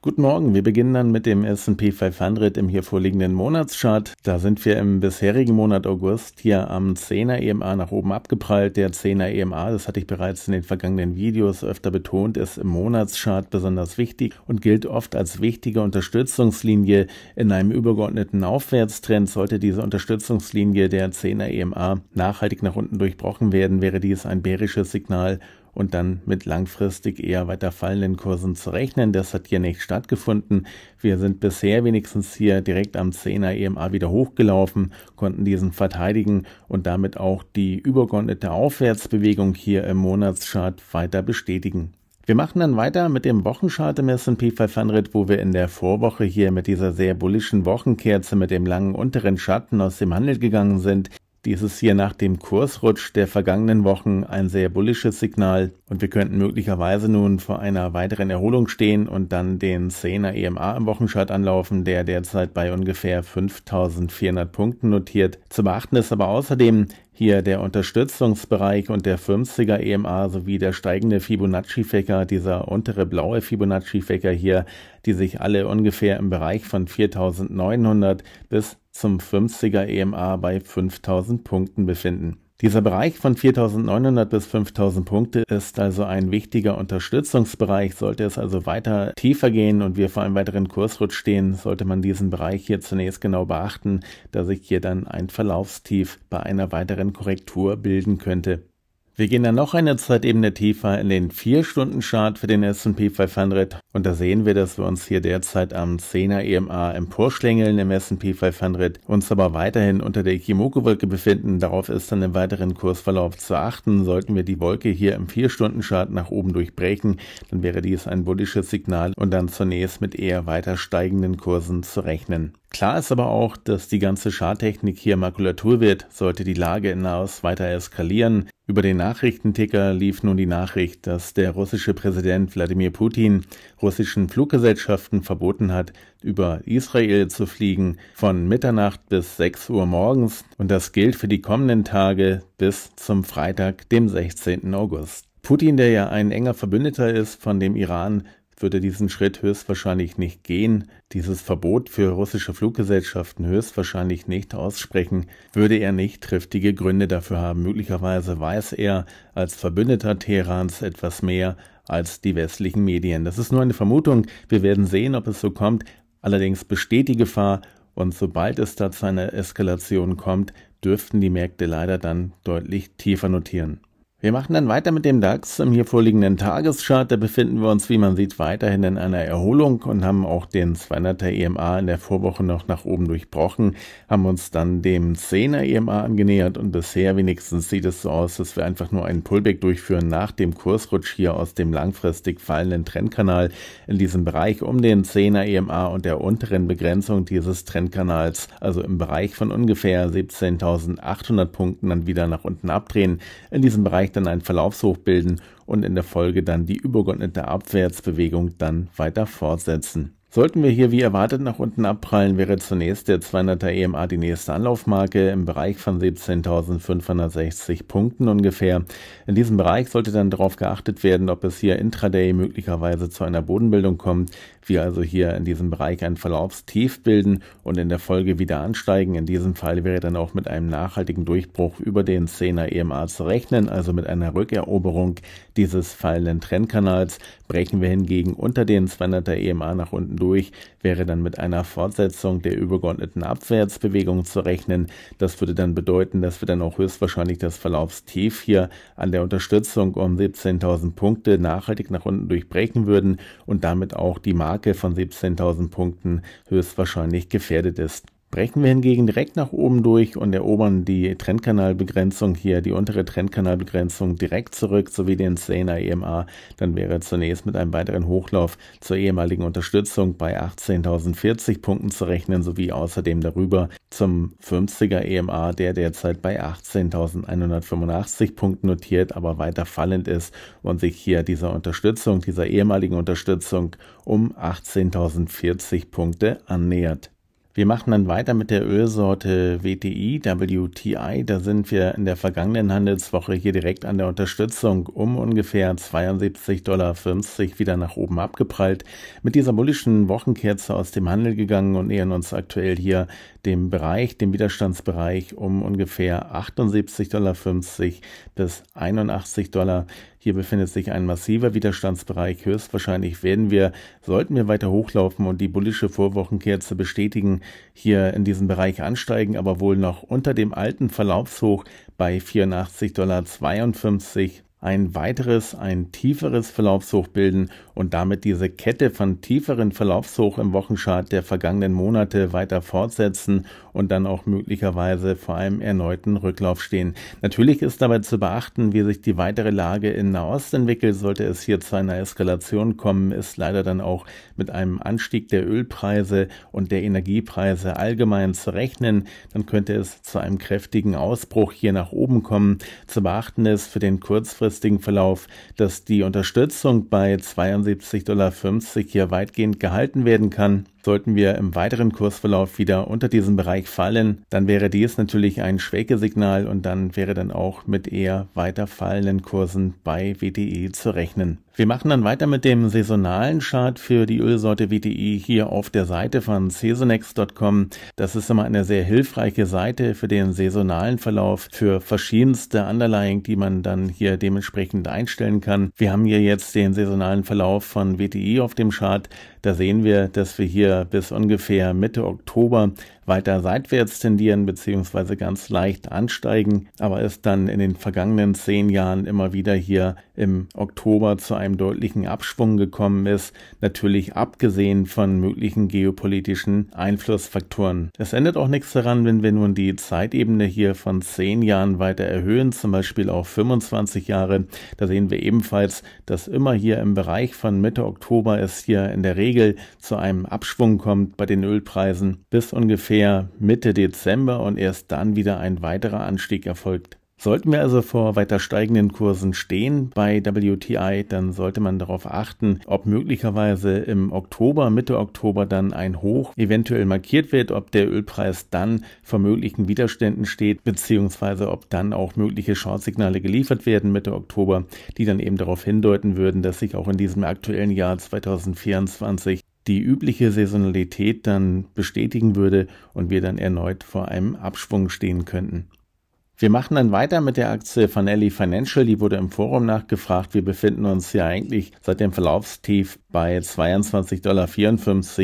Guten Morgen, wir beginnen dann mit dem SP 500 im hier vorliegenden Monatschart. Da sind wir im bisherigen Monat August hier am 10er EMA nach oben abgeprallt. Der 10er EMA, das hatte ich bereits in den vergangenen Videos öfter betont, ist im Monatschart besonders wichtig und gilt oft als wichtige Unterstützungslinie. In einem übergeordneten Aufwärtstrend sollte diese Unterstützungslinie der 10er EMA nachhaltig nach unten durchbrochen werden, wäre dies ein bärisches Signal und dann mit langfristig eher weiter fallenden Kursen zu rechnen. Das hat hier nicht stattgefunden. Wir sind bisher wenigstens hier direkt am 10er EMA wieder hochgelaufen, konnten diesen verteidigen und damit auch die übergeordnete Aufwärtsbewegung hier im Monatschart weiter bestätigen. Wir machen dann weiter mit dem Wochenchart im S&P 500, wo wir in der Vorwoche hier mit dieser sehr bullischen Wochenkerze mit dem langen unteren Schatten aus dem Handel gegangen sind. Dies ist hier nach dem Kursrutsch der vergangenen Wochen ein sehr bullisches Signal und wir könnten möglicherweise nun vor einer weiteren Erholung stehen und dann den 10er EMA im Wochenchart anlaufen, der derzeit bei ungefähr 5400 Punkten notiert. Zu beachten ist aber außerdem hier der Unterstützungsbereich und der 50er EMA sowie der steigende Fibonacci-Fächer, dieser untere blaue Fibonacci-Fächer hier, die sich alle ungefähr im Bereich von 4900 bis zum 50er EMA bei 5000 Punkten befinden. Dieser Bereich von 4900 bis 5000 Punkte ist also ein wichtiger Unterstützungsbereich. Sollte es also weiter tiefer gehen und wir vor einem weiteren Kursrutsch stehen, sollte man diesen Bereich hier zunächst genau beachten, da sich hier dann ein Verlaufstief bei einer weiteren Korrektur bilden könnte. Wir gehen dann noch eine Zeitebene tiefer in den 4-Stunden-Chart für den S&P 500 und da sehen wir, dass wir uns hier derzeit am 10er EMA emporschlängeln im S&P 500, uns aber weiterhin unter der Ikimoku-Wolke befinden. Darauf ist dann im weiteren Kursverlauf zu achten. Sollten wir die Wolke hier im 4-Stunden-Chart nach oben durchbrechen, dann wäre dies ein bullisches Signal und dann zunächst mit eher weiter steigenden Kursen zu rechnen. Klar ist aber auch, dass die ganze Schartechnik hier Makulatur wird, sollte die Lage in Laos weiter eskalieren. Über den Nachrichtenticker lief nun die Nachricht, dass der russische Präsident Wladimir Putin russischen Fluggesellschaften verboten hat, über Israel zu fliegen von Mitternacht bis 6 Uhr morgens und das gilt für die kommenden Tage bis zum Freitag, dem 16. August. Putin, der ja ein enger Verbündeter ist von dem Iran, würde diesen Schritt höchstwahrscheinlich nicht gehen, dieses Verbot für russische Fluggesellschaften höchstwahrscheinlich nicht aussprechen, würde er nicht triftige Gründe dafür haben. Möglicherweise weiß er als Verbündeter Teherans etwas mehr als die westlichen Medien. Das ist nur eine Vermutung. Wir werden sehen, ob es so kommt. Allerdings besteht die Gefahr und sobald es da zu einer Eskalation kommt, dürften die Märkte leider dann deutlich tiefer notieren. Wir machen dann weiter mit dem DAX. Im hier vorliegenden Tageschart, da befinden wir uns, wie man sieht, weiterhin in einer Erholung und haben auch den 200er EMA in der Vorwoche noch nach oben durchbrochen, haben uns dann dem 10er EMA angenähert und bisher wenigstens sieht es so aus, dass wir einfach nur einen Pullback durchführen nach dem Kursrutsch hier aus dem langfristig fallenden Trendkanal in diesem Bereich um den 10er EMA und der unteren Begrenzung dieses Trendkanals, also im Bereich von ungefähr 17.800 Punkten dann wieder nach unten abdrehen. In diesem Bereich Dreieck dann einen Verlaufshoch bilden und in der Folge dann die übergeordnete Abwärtsbewegung dann weiter fortsetzen. Sollten wir hier wie erwartet nach unten abprallen, wäre zunächst der 200er EMA die nächste Anlaufmarke im Bereich von 17.560 Punkten ungefähr. In diesem Bereich sollte dann darauf geachtet werden, ob es hier intraday möglicherweise zu einer Bodenbildung kommt, wir also hier in diesem Bereich ein Verlaufstief bilden und in der Folge wieder ansteigen. In diesem Fall wäre dann auch mit einem nachhaltigen Durchbruch über den 10er EMA zu rechnen, also mit einer Rückeroberung dieses fallenden Trendkanals. Brechen wir hingegen unter den 200er EMA nach unten durch, durch wäre dann mit einer Fortsetzung der übergeordneten Abwärtsbewegung zu rechnen. Das würde dann bedeuten, dass wir dann auch höchstwahrscheinlich das Verlaufstief hier an der Unterstützung um 17.000 Punkte nachhaltig nach unten durchbrechen würden und damit auch die Marke von 17.000 Punkten höchstwahrscheinlich gefährdet ist. Brechen wir hingegen direkt nach oben durch und erobern die Trendkanalbegrenzung hier, die untere Trendkanalbegrenzung direkt zurück sowie den Zehner EMA, dann wäre zunächst mit einem weiteren Hochlauf zur ehemaligen Unterstützung bei 18.040 Punkten zu rechnen sowie außerdem darüber zum 50er EMA, der derzeit bei 18.185 Punkten notiert, aber weiter fallend ist und sich hier dieser Unterstützung, dieser ehemaligen Unterstützung um 18.040 Punkte annähert. Wir machen dann weiter mit der Ölsorte WTI, WTI. Da sind wir in der vergangenen Handelswoche hier direkt an der Unterstützung um ungefähr 72,50 Dollar wieder nach oben abgeprallt. Mit dieser bullischen Wochenkerze aus dem Handel gegangen und nähern uns aktuell hier dem Bereich, dem Widerstandsbereich um ungefähr 78,50 Dollar bis 81 Dollar. Hier befindet sich ein massiver Widerstandsbereich. Höchstwahrscheinlich werden wir, sollten wir weiter hochlaufen und die bullische Vorwochenkerze bestätigen, hier in diesem Bereich ansteigen, aber wohl noch unter dem alten Verlaufshoch bei 84,52 Dollar ein weiteres, ein tieferes Verlaufshoch bilden und damit diese Kette von tieferen Verlaufshoch im Wochenchart der vergangenen Monate weiter fortsetzen und dann auch möglicherweise vor einem erneuten Rücklauf stehen. Natürlich ist dabei zu beachten, wie sich die weitere Lage in Nahost entwickelt. Sollte es hier zu einer Eskalation kommen, ist leider dann auch mit einem Anstieg der Ölpreise und der Energiepreise allgemein zu rechnen. Dann könnte es zu einem kräftigen Ausbruch hier nach oben kommen. Zu beachten ist für den kurzfristigen langfristigen Verlauf, dass die Unterstützung bei 72,50 Dollar hier weitgehend gehalten werden kann. Sollten wir im weiteren Kursverlauf wieder unter diesen Bereich fallen, dann wäre dies natürlich ein Schwächesignal und dann wäre dann auch mit eher weiter fallenden Kursen bei WTI zu rechnen. Wir machen dann weiter mit dem saisonalen Chart für die Ölsorte WTI hier auf der Seite von Saisonex.com. Das ist immer eine sehr hilfreiche Seite für den saisonalen Verlauf für verschiedenste Underlying, die man dann hier dementsprechend einstellen kann. Wir haben hier jetzt den saisonalen Verlauf von WTI auf dem Chart. Da sehen wir, dass wir hier bis ungefähr Mitte Oktober weiter seitwärts tendieren beziehungsweise ganz leicht ansteigen, aber es dann in den vergangenen zehn Jahren immer wieder hier im Oktober zu einem deutlichen Abschwung gekommen ist, natürlich abgesehen von möglichen geopolitischen Einflussfaktoren. Es ändert auch nichts daran, wenn wir nun die Zeitebene hier von zehn Jahren weiter erhöhen, zum Beispiel auf 25 Jahre. Da sehen wir ebenfalls, dass immer hier im Bereich von Mitte Oktober es hier in der Regel zu einem Abschwung kommt bei den Ölpreisen bis ungefähr ungefähr Mitte Dezember und erst dann wieder ein weiterer Anstieg erfolgt. Sollten wir also vor weiter steigenden Kursen stehen bei WTI, dann sollte man darauf achten, ob möglicherweise im Oktober, Mitte Oktober dann ein Hoch eventuell markiert wird, ob der Ölpreis dann vor möglichen Widerständen steht, beziehungsweise ob dann auch mögliche Shortsignale geliefert werden Mitte Oktober, die dann eben darauf hindeuten würden, dass sich auch in diesem aktuellen Jahr 2024 die übliche Saisonalität dann bestätigen würde und wir dann erneut vor einem Abschwung stehen könnten. Wir machen dann weiter mit der Aktie von Fanelli Financial. Die wurde im Forum nachgefragt. Wir befinden uns ja eigentlich seit dem Verlaufstief bei 22,54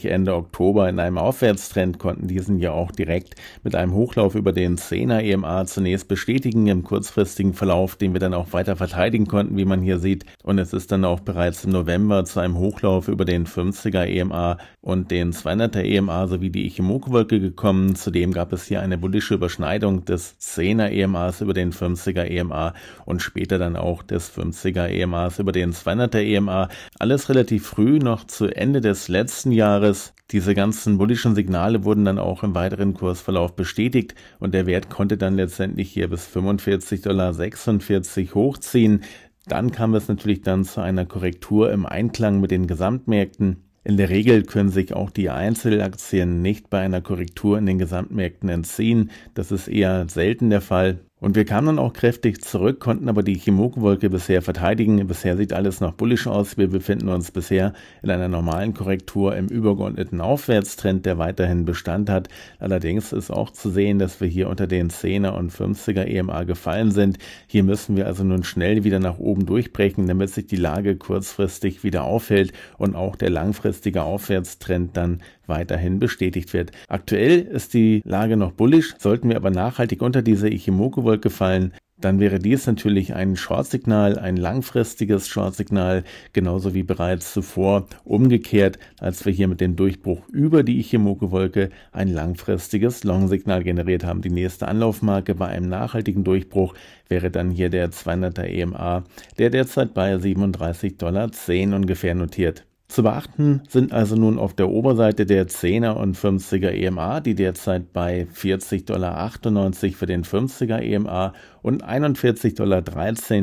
Dollar Ende Oktober in einem Aufwärtstrend, konnten diesen ja auch direkt mit einem Hochlauf über den 10er EMA zunächst bestätigen im kurzfristigen Verlauf, den wir dann auch weiter verteidigen konnten, wie man hier sieht. Und es ist dann auch bereits im November zu einem Hochlauf über den 50er EMA und den 200er EMA sowie die Ichimoku-Wolke gekommen. Zudem gab es hier eine bullische Überschneidung des 10er EMAs über den 50er EMA und später dann auch des 50er EMAs über den 200er EMA. Alles relativ früh, noch zu Ende des letzten Jahres. Diese ganzen bullischen Signale wurden dann auch im weiteren Kursverlauf bestätigt und der Wert konnte dann letztendlich hier bis 45,46 Dollar hochziehen. Dann kam es natürlich dann zu einer Korrektur im Einklang mit den Gesamtmärkten. In der Regel können sich auch die Einzelaktien nicht bei einer Korrektur in den Gesamtmärkten entziehen. Das ist eher selten der Fall. Und wir kamen dann auch kräftig zurück, konnten aber die Chemokenwolke bisher verteidigen. Bisher sieht alles noch bullisch aus. Wir befinden uns bisher in einer normalen Korrektur im übergeordneten Aufwärtstrend, der weiterhin Bestand hat. Allerdings ist auch zu sehen, dass wir hier unter den 10er und 50er EMA gefallen sind. Hier müssen wir also nun schnell wieder nach oben durchbrechen, damit sich die Lage kurzfristig wieder aufhält und auch der langfristige Aufwärtstrend dann weiterhin bestätigt wird. Aktuell ist die Lage noch bullisch, sollten wir aber nachhaltig unter diese Ichimoku-Wolke fallen, dann wäre dies natürlich ein Short-Signal, ein langfristiges Short-Signal, genauso wie bereits zuvor umgekehrt, als wir hier mit dem Durchbruch über die Ichimoku-Wolke ein langfristiges Long-Signal generiert haben. Die nächste Anlaufmarke bei einem nachhaltigen Durchbruch wäre dann hier der 200er EMA, der derzeit bei 37,10 Dollar ungefähr notiert. Zu beachten sind also nun auf der Oberseite der 10er und 50er EMA, die derzeit bei 40,98 Dollar für den 50er EMA und 41,13 Dollar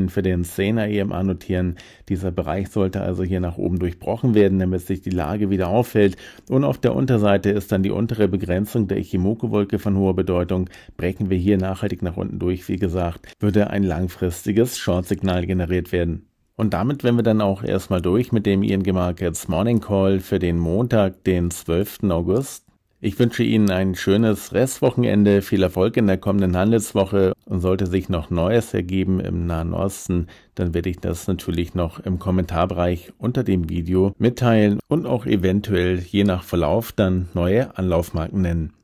für den 10er EMA notieren. Dieser Bereich sollte also hier nach oben durchbrochen werden, damit sich die Lage wieder auffällt. Und auf der Unterseite ist dann die untere Begrenzung der Ichimoku-Wolke von hoher Bedeutung. Brechen wir hier nachhaltig nach unten durch, wie gesagt, würde ein langfristiges Short-Signal generiert werden. Und damit wären wir dann auch erstmal durch mit dem ING Markets Morning Call für den Montag, den 12. August. Ich wünsche Ihnen ein schönes Restwochenende, viel Erfolg in der kommenden Handelswoche und sollte sich noch Neues ergeben im Nahen Osten, dann werde ich das natürlich noch im Kommentarbereich unter dem Video mitteilen und auch eventuell je nach Verlauf dann neue Anlaufmarken nennen.